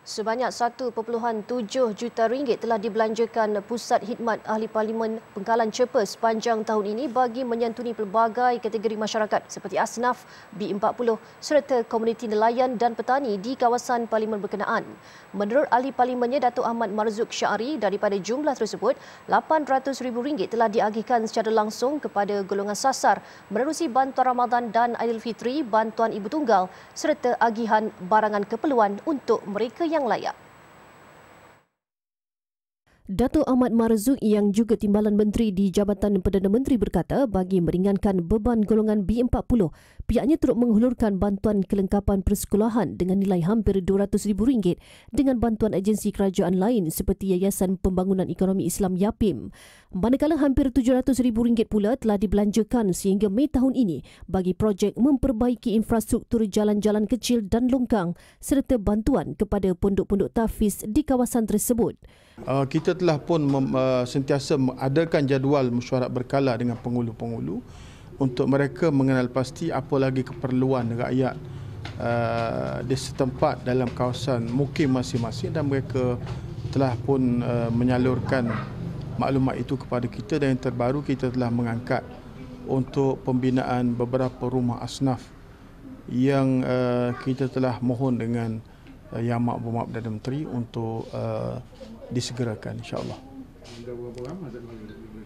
Sebanyak 1.7 juta ringgit telah dibelanjakan Pusat Hikmat Ahli Parlimen Pengkalan Cepa sepanjang tahun ini bagi menyantuni pelbagai kategori masyarakat seperti asnaf, B40 serta komuniti nelayan dan petani di kawasan Parlimen berkenaan. Menurut Ahli Parlimennya Datuk Ahmad Marzuk Syari, daripada jumlah tersebut, ribu ringgit telah diagihkan secara langsung kepada golongan sasar menerusi bantuan Ramadan dan Aidilfitri, bantuan ibu tunggal serta agihan barangan keperluan untuk mereka yang layak. Dato' Ahmad Marzuk yang juga timbalan menteri di Jabatan Perdana Menteri berkata bagi meringankan beban golongan B40, pihaknya turut menghulurkan bantuan kelengkapan persekolahan dengan nilai hampir RM200,000 dengan bantuan agensi kerajaan lain seperti Yayasan Pembangunan Ekonomi Islam YAPIM. Manakala hampir RM700,000 pula telah dibelanjakan sehingga Mei tahun ini bagi projek memperbaiki infrastruktur jalan-jalan kecil dan longkang serta bantuan kepada pondok-pondok tafiz di kawasan tersebut uh, kita telah pun mem, uh, sentiasa mengadakan jadual mesyuarat berkala dengan pengulu-pengulu untuk mereka mengenal pasti apa lagi keperluan rakyat uh, di setempat dalam kawasan mukim masing-masing dan mereka telah pun uh, menyalurkan maklumat itu kepada kita dan yang terbaru kita telah mengangkat untuk pembinaan beberapa rumah asnaf yang uh, kita telah mohon dengan uh, Yang Mak Bumak Perdana Menteri untuk uh, disegerakan insyaAllah.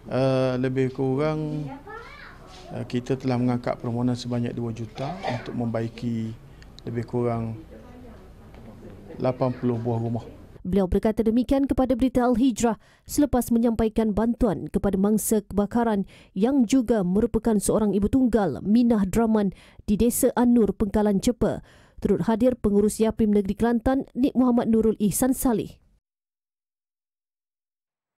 Uh, lebih kurang uh, kita telah mengangkat permohonan sebanyak 2 juta untuk membaiki lebih kurang 80 buah rumah. Beliau berkata demikian kepada berita Al-Hijrah selepas menyampaikan bantuan kepada mangsa kebakaran yang juga merupakan seorang ibu tunggal Minah Draman di desa Anur, Pengkalan Cepa turut hadir pengurus YAPIM Negeri Kelantan Nik Muhammad Nurul Ihsan Salih.